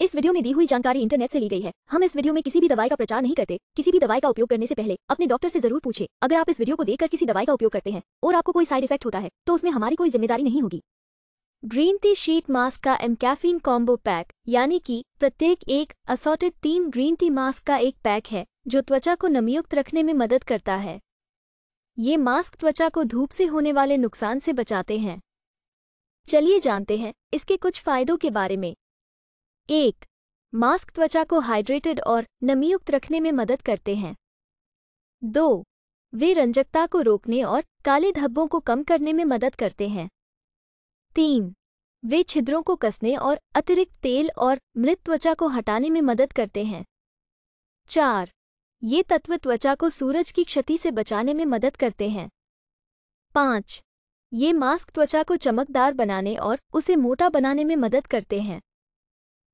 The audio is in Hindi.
इस वीडियो में दी हुई जानकारी इंटरनेट से ली गई है हम इस वीडियो में किसी भी दवाई का प्रचार नहीं करते किसी भी दवाई का उपयोग करने से पहले अपने डॉक्टर से जरूर पूछे अगर आप इस वीडियो को देखकर किसी दवाई का उपयोग करते हैं और आपको कोई साइड इफेक्ट होता है तो उसमें हमारी कोई जिम्मेदारी नहीं होगी ग्रीन टी शीट मास्क का एम कॉम्बो पैक यानी कि प्रत्येक एक असोटेड तीन ग्रीन टी मास्क का एक पैक है जो त्वचा को नमीयुक्त रखने में मदद करता है ये मास्क त्वचा को धूप से होने वाले नुकसान से बचाते हैं चलिए जानते हैं इसके कुछ फायदों के बारे में एक मास्क त्वचा को हाइड्रेटेड और नमीयुक्त रखने में मदद करते हैं दो वे रंजकता को रोकने और काले धब्बों को कम करने में मदद करते हैं तीन वे छिद्रों को कसने और अतिरिक्त तेल और मृत त्वचा को हटाने में मदद करते हैं चार ये तत्व त्वचा को सूरज की क्षति से बचाने में मदद करते हैं पाँच ये मास्क त्वचा को चमकदार बनाने और उसे मोटा बनाने में मदद करते हैं